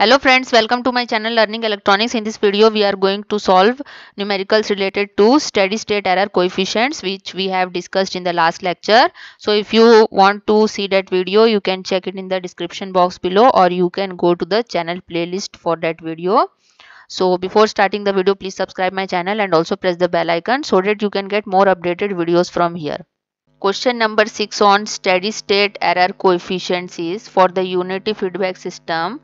hello friends welcome to my channel learning electronics in this video we are going to solve numericals related to steady state error coefficients which we have discussed in the last lecture so if you want to see that video you can check it in the description box below or you can go to the channel playlist for that video so before starting the video please subscribe my channel and also press the bell icon so that you can get more updated videos from here Question number 6 on steady state error coefficients is for the unity feedback system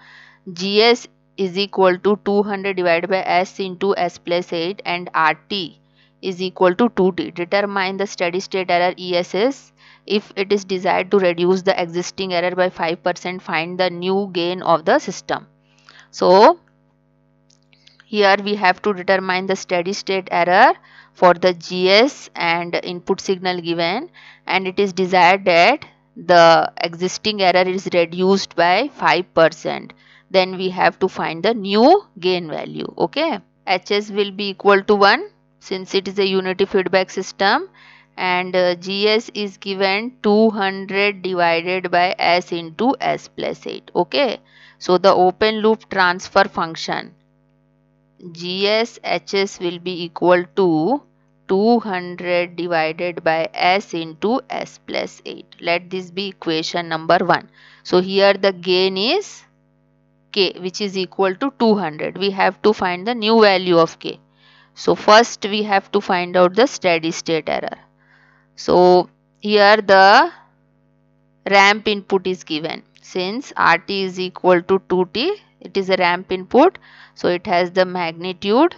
GS is equal to 200 divided by S into S plus 8 and RT is equal to 2T. Determine the steady state error ESS. If it is desired to reduce the existing error by 5%, find the new gain of the system. So, here we have to determine the steady state error for the GS and input signal given and it is desired that the existing error is reduced by 5% then we have to find the new gain value. Okay. Hs will be equal to 1 since it is a unity feedback system and uh, gs is given 200 divided by s into s plus 8 okay so the open loop transfer function gs hs will be equal to 200 divided by s into s plus 8 let this be equation number 1 so here the gain is k which is equal to 200 we have to find the new value of k so first we have to find out the steady state error so here the ramp input is given since rt is equal to 2t it is a ramp input so it has the magnitude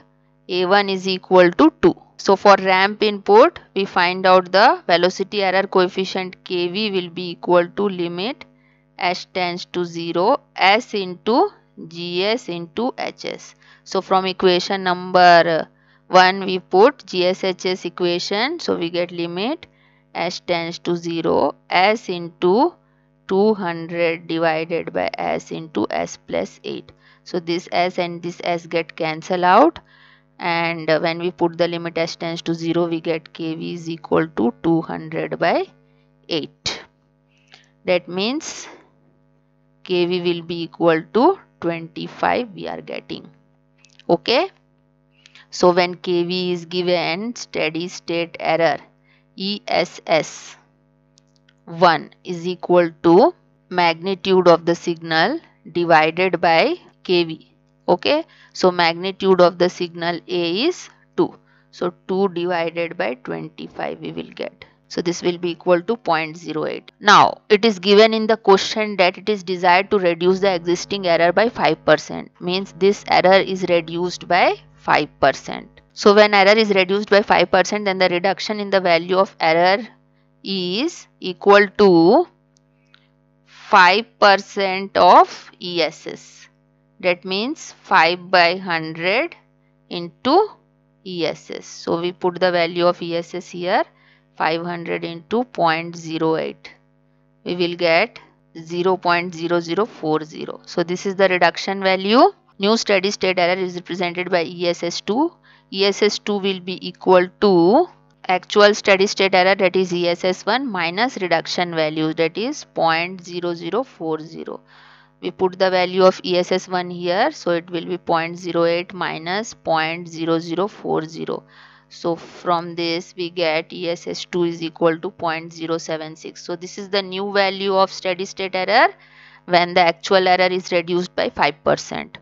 a1 is equal to 2 so for ramp input we find out the velocity error coefficient kv will be equal to limit H tends to 0, S into GS into HS. So from equation number 1 we put GSHS equation. So we get limit S tends to 0 S into 200 divided by S into S plus 8. So this S and this S get cancel out and when we put the limit S tends to 0 we get KV is equal to 200 by 8. That means kV will be equal to 25 we are getting. Okay. So when kV is given steady state error ESS 1 is equal to magnitude of the signal divided by kV. Okay. So magnitude of the signal A is 2. So 2 divided by 25 we will get. So this will be equal to 0.08. Now it is given in the question that it is desired to reduce the existing error by 5%. Means this error is reduced by 5%. So when error is reduced by 5% then the reduction in the value of error is equal to 5% of ESS. That means 5 by 100 into ESS. So we put the value of ESS here 500 into 0.08 we will get 0.0040 so this is the reduction value new steady state error is represented by ess2 ess2 will be equal to actual steady state error that is ess1 minus reduction value that is 0.0040 we put the value of ess1 here so it will be 0.08 minus 0.0040 so from this we get ess2 is equal to 0.076 so this is the new value of steady state error when the actual error is reduced by 5%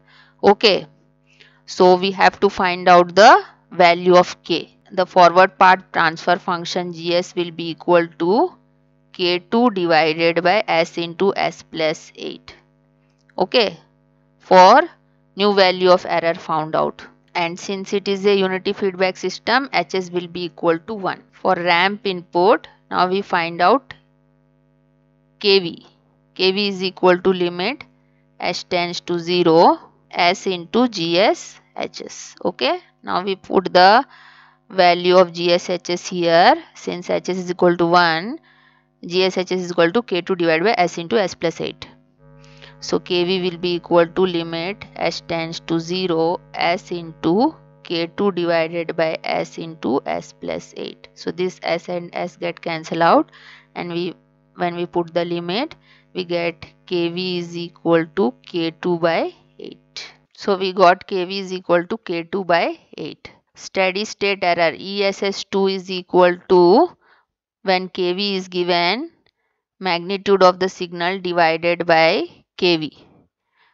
okay so we have to find out the value of k the forward part transfer function gs will be equal to k2 divided by s into s plus 8 okay for new value of error found out and since it is a unity feedback system hs will be equal to 1 for ramp input now we find out kv kv is equal to limit h tends to 0 s into gs hs okay now we put the value of Gs Hs here since hs is equal to 1 Gs Hs is equal to k2 divided by s into s plus 8 so kV will be equal to limit s tends to 0 s into k2 divided by s into s plus 8. So this s and s get cancel out and we when we put the limit we get kv is equal to k2 by 8. So we got kv is equal to k2 by 8. Steady state error ESS2 is equal to when kv is given magnitude of the signal divided by kV.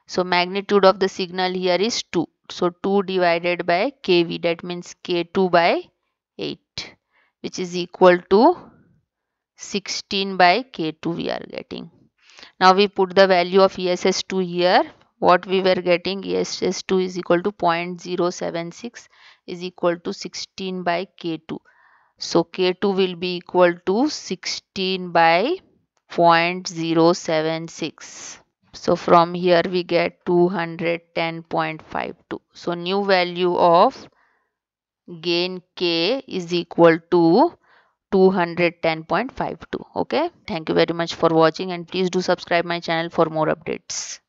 So magnitude of the signal here is 2. So 2 divided by kV that means k2 by 8 which is equal to 16 by k2 we are getting. Now we put the value of ESS2 here. What we were getting ESS2 is equal to 0.076 is equal to 16 by k2. So k2 will be equal to 16 by 0.076. So from here we get 210.52. So new value of gain K is equal to 210.52. Okay. Thank you very much for watching and please do subscribe my channel for more updates.